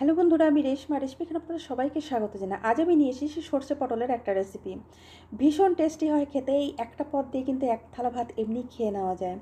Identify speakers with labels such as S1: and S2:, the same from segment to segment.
S1: hello বন্ধুরা আমি রেশমা রেশমি এখানে আপনাদের সবাইকে স্বাগত জানাই আজ আমি নিয়ে এসেছি সর্ষে পটলের একটা রেসিপি ভীষণ টেস্টি হয় খেতে এই একটা পদ দিয়ে কিন্তু এক থালা ভাত এমনি খেয়ে নেওয়া যায়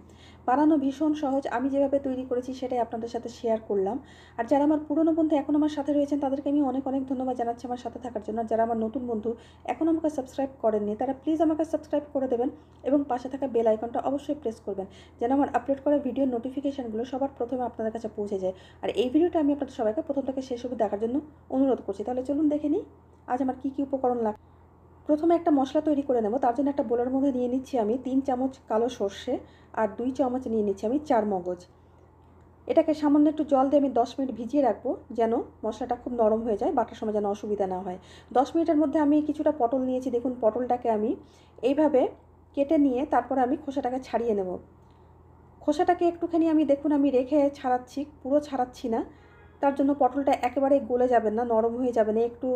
S1: বানানো ভীষণ সহজ আমি যেভাবে তৈরি করেছি সেটাই আপনাদের সাথে শেয়ার করলাম আর যারা আমার পুরনো বন্ধু এখন আমার সাথে রয়েছেন তাদেরকে আমি অনেক অনেক ধন্যবাদ জানাচ্ছি আমার সাথে থাকার জন্য যারা আমার নতুন বন্ধু এখন আমাকে সাবস্ক্রাইব করেননি তারা প্লিজ আমাকে সাবস্ক্রাইব করে দেবেন এবং পাশে থাকা বেল আইকনটা অবশ্যই প্রেস করবেন যেন আমার আপলোড করা ভিডিও নোটিফিকেশানগুলো সবার প্রথমে আপনাদের কাছে পৌঁছে যায় আর এই ভিডিওটা আমি আপনাদের সবাইকে প্রথম থেকে সেসব দেখার জন্য অনুরোধ করছি তাহলে চলুন দেখে নিই আজ আমার কী কী উপকরণ লাগবে প্রথমে একটা মশলা তৈরি করে নেব তার জন্য একটা বোলের মধ্যে নিয়ে নিচ্ছি আমি তিন চামচ কালো সর্ষে আর দুই চামচ নিয়ে নিচ্ছি আমি চার মগজ এটাকে সামান্য একটু জল দিয়ে আমি দশ মিনিট ভিজিয়ে রাখবো যেন মশলাটা খুব নরম হয়ে যায় বাটার সময় যেন অসুবিধা না হয় দশ মিনিটের মধ্যে আমি কিছুটা পটল নিয়েছি দেখুন পটলটাকে আমি এইভাবে কেটে নিয়ে তারপরে আমি খোসাটাকে ছাড়িয়ে নেব খোসাটাকে একটুখানি আমি দেখুন আমি রেখে ছাড়াচ্ছি পুরো ছাড়াচ্ছি না তার জন্য পটলটা একেবারে গলে যাবে না নরম হয়ে যাবে না একটু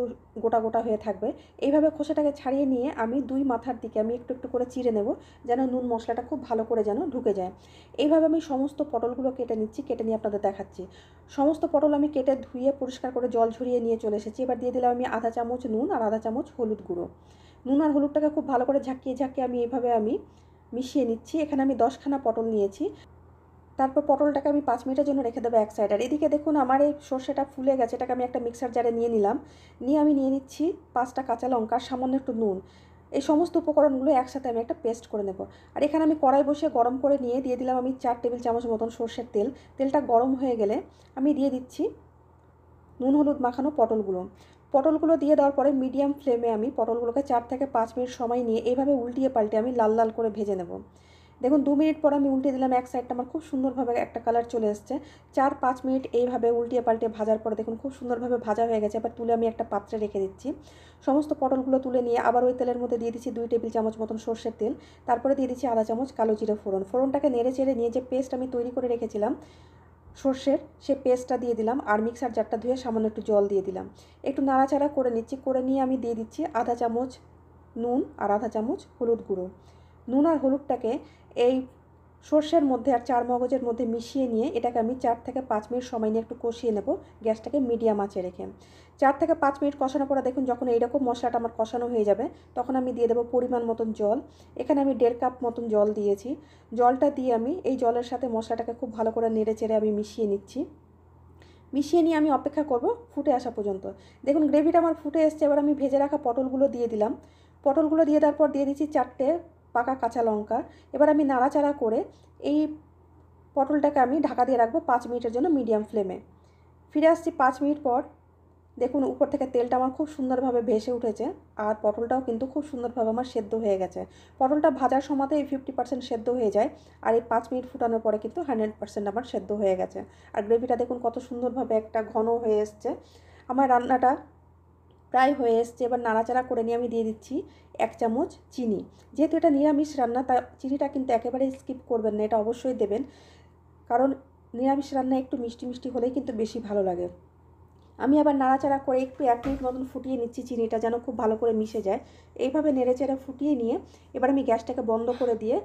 S1: গোটা গোটা হয়ে থাকবে এইভাবে খোসাটাকে ছাড়িয়ে নিয়ে আমি দুই মাথার দিকে আমি একটু একটু করে চিড়ে নেব যেন নুন মশলাটা খুব ভালো করে যেন ঢুকে যায় এইভাবে আমি সমস্ত পটলগুলো কেটে নিচ্ছি কেটে নিয়ে আপনাদের দেখাচ্ছি সমস্ত পটল আমি কেটে ধুয়ে পরিষ্কার করে জল ঝরিয়ে নিয়ে চলে এসেছি এবার দিয়ে দিলাম আমি আধা চামচ নুন আর আধা চামচ হলুদ গুঁড়ো নুন আর হলুদটাকে খুব ভালো করে ঝাঁকিয়ে ঝাঁকিয়ে আমি এইভাবে আমি মিশিয়ে নিচ্ছি এখানে আমি দশখানা পটল নিয়েছি তারপর পটলটাকে আমি পাঁচ মিনিটের জন্য রেখে দেবো এক সাইড আর এদিকে দেখুন আমার এই সর্ষেটা ফুলে গেছে এটাকে আমি একটা মিক্সার জারে নিয়ে নিলাম নিয়ে আমি নিয়ে নিচ্ছি পাঁচটা কাঁচা লঙ্কা সামান্য একটু নুন এই সমস্ত উপকরণগুলো একসাথে আমি একটা পেস্ট করে নেব আর এখানে আমি কড়াই বসে গরম করে নিয়ে দিয়ে দিলাম আমি চার টেবিল চামচ মতন সর্ষের তেল তেলটা গরম হয়ে গেলে আমি দিয়ে দিচ্ছি নুন হলুদ মাখানো পটলগুলো পটলগুলো দিয়ে দেওয়ার পরে মিডিয়াম ফ্লেমে আমি পটলগুলোকে চার থেকে পাঁচ মিনিট সময় নিয়ে এইভাবে উল্টিয়ে পাল্টে আমি লাল লাল করে ভেজে নেব দেখুন দু মিনিট পর আমি উল্টে দিলাম এক সাইডটা আমার খুব সুন্দরভাবে একটা কালার চলে এসছে চার পাঁচ মিনিট এইভাবে উল্টিয়ে পাল্টে ভাজার পরে দেখুন খুব সুন্দরভাবে ভাজা হয়ে গেছে এবার তুলে আমি একটা পাত্রে রেখে দিচ্ছি সমস্ত পটলগুলো তুলে নিয়ে আবার ওই তেলের মধ্যে দিয়ে দিচ্ছি দুই টেবিল চামচ মতন সর্ষের তেল তারপরে দিয়ে দিচ্ছি আধা চামচ কালো জিরে ফোড়ন ফোড়নটাকে নেড়ে চেড়ে নিয়ে যে পেস্ট আমি তৈরি করে রেখেছিলাম সর্ষের সে পেস্টটা দিয়ে দিলাম আর মিক্সার জারটা ধুয়ে সামান্য একটু জল দিয়ে দিলাম একটু নাড়াচাড়া করে নিচ্ছি করে নিয়ে আমি দিয়ে দিচ্ছি আধা চামচ নুন আর আধা চামচ হলুদ গুঁড়ো নুন আর হলুদটাকে এই সর্ষের মধ্যে আর চার মগজের মধ্যে মিশিয়ে নিয়ে এটাকে আমি চার থেকে পাঁচ মিনিট সময় নিয়ে একটু কষিয়ে নেব গ্যাসটাকে মিডিয়াম আঁচে রেখে চার থেকে পাঁচ মিনিট কষানো পরে দেখুন যখন এইরকম মশলাটা আমার কষানো হয়ে যাবে তখন আমি দিয়ে দেবো পরিমাণ মতন জল এখানে আমি দেড় কাপ মতন জল দিয়েছি জলটা দিয়ে আমি এই জলের সাথে মশলাটাকে খুব ভালো করে নেড়ে চেড়ে আমি মিশিয়ে নিচ্ছি মিশিয়ে নিয়ে আমি অপেক্ষা করব ফুটে আসা পর্যন্ত দেখুন গ্রেভিটা আমার ফুটে এসছে এবার আমি ভেজে রাখা পটলগুলো দিয়ে দিলাম পটলগুলো দিয়ে দেওয়ার পর দিয়ে দিচ্ছি চারটে পাকা কাঁচা লঙ্কা এবার আমি নাড়াচাড়া করে এই পটলটাকে আমি ঢাকা দিয়ে রাখবো পাঁচ মিনিটের জন্য মিডিয়াম ফ্লেমে ফিরে আসছি পাঁচ মিনিট পর দেখুন উপর থেকে তেলটা আমার খুব সুন্দরভাবে ভেসে উঠেছে আর পটলটাও কিন্তু খুব সুন্দরভাবে আমার সেদ্ধ হয়ে গেছে পটলটা ভাজার সময়তে এই ফিফটি পার্সেন্ট সেদ্ধ হয়ে যায় আর এই পাঁচ মিনিট ফুটানোর পরে কিন্তু হান্ড্রেড পার্সেন্ট আমার সেদ্ধ হয়ে গেছে আর গ্রেভিটা দেখুন কত সুন্দরভাবে একটা ঘন হয়ে এসছে আমার রান্নাটা প্রায় হয়ে এসছে এবার নাড়াচাড়া করে নিয়ে আমি দিয়ে দিচ্ছি এক চামচ চিনি যেহেতু এটা নিরামিষ রান্না তা চিনিটা কিন্তু একেবারে স্কিপ করবেন না এটা অবশ্যই দেবেন কারণ নিরামিষ রান্না একটু মিষ্টি মিষ্টি হলেই কিন্তু বেশি ভালো লাগে আমি আবার নাড়াচাড়া করে একটু এক মিনিট মতন ফুটিয়ে নিচ্ছি চিনিটা যেন খুব ভালো করে মিশে যায় এইভাবে নেড়েচেড়ে ফুটিয়ে নিয়ে এবার আমি গ্যাসটাকে বন্ধ করে দিয়ে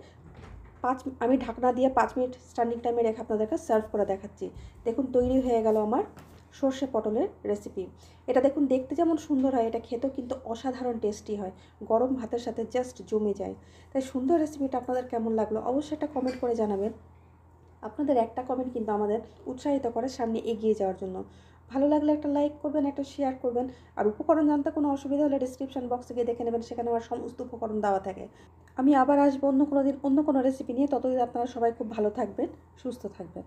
S1: পাঁচ আমি ঢাকনা দিয়ে পাঁচ মিনিট স্ট্যান্ডিং টাইমে রেখে আপনাদেরকে সার্ভ করে দেখাচ্ছি দেখুন তৈরি হয়ে গেল আমার সর্ষে পটলের রেসিপি এটা দেখুন দেখতে যেমন সুন্দর হয় এটা খেতেও কিন্তু অসাধারণ টেস্টি হয় গরম ভাতের সাথে জাস্ট জমে যায় তাই সুন্দর রেসিপিটা আপনাদের কেমন লাগলো অবশ্যই একটা কমেন্ট করে জানাবেন আপনাদের একটা কমেন্ট কিন্তু আমাদের উৎসাহিত করে সামনে এগিয়ে যাওয়ার জন্য ভালো লাগলে একটা লাইক করবেন একটা শেয়ার করবেন আর উপকরণ জানতে কোনো অসুবিধা হলে ডিসক্রিপশন বক্সে গিয়ে দেখে নেবেন সেখানে আমার সমস্ত উপকরণ দেওয়া থাকে আমি আবার আসবো অন্য কোনো দিন অন্য কোনো রেসিপি নিয়ে ততদিন আপনারা সবাই খুব ভালো থাকবেন সুস্থ থাকবেন